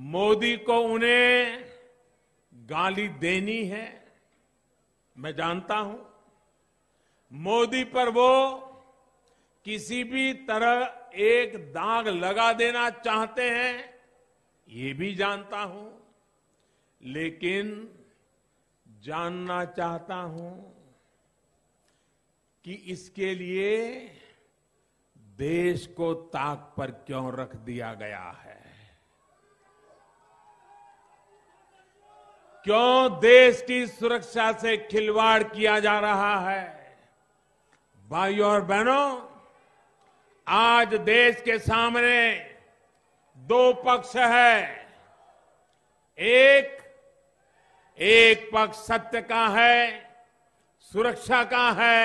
मोदी को उन्हें गाली देनी है मैं जानता हूं मोदी पर वो किसी भी तरह एक दाग लगा देना चाहते हैं ये भी जानता हूं लेकिन जानना चाहता हूं कि इसके लिए देश को ताक पर क्यों रख दिया गया है क्यों देश की सुरक्षा से खिलवाड़ किया जा रहा है भाइयों और बहनों आज देश के सामने दो पक्ष है एक एक पक्ष सत्य का है सुरक्षा का है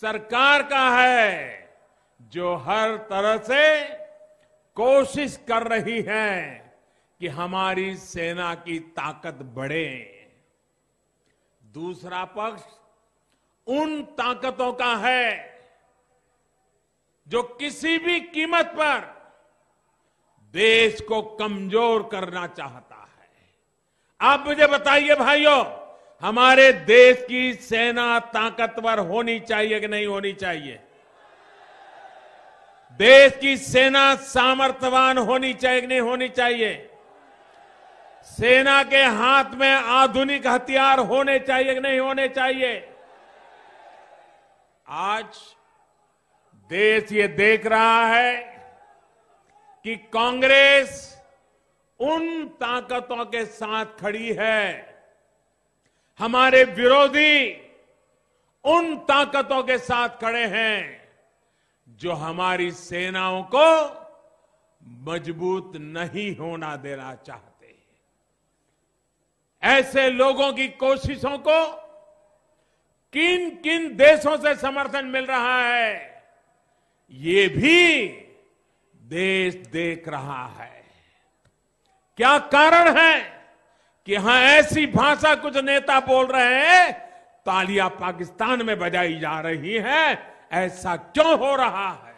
सरकार का है जो हर तरह से कोशिश कर रही है कि हमारी सेना की ताकत बढ़े दूसरा पक्ष उन ताकतों का है जो किसी भी कीमत पर देश को कमजोर करना चाहता है आप मुझे बताइए भाइयों हमारे देश की सेना ताकतवर होनी चाहिए कि नहीं होनी चाहिए देश की सेना सामर्थ्यवान होनी चाहिए कि नहीं होनी चाहिए सेना के हाथ में आधुनिक हथियार होने चाहिए कि नहीं होने चाहिए आज देश ये देख रहा है कि कांग्रेस उन ताकतों के साथ खड़ी है हमारे विरोधी उन ताकतों के साथ खड़े हैं जो हमारी सेनाओं को मजबूत नहीं होना देना चाहते ऐसे लोगों की कोशिशों को किन किन देशों से समर्थन मिल रहा है ये भी देश देख रहा है क्या कारण है कि हां ऐसी भाषा कुछ नेता बोल रहे हैं तालियां पाकिस्तान में बजाई जा रही है ऐसा क्यों हो रहा है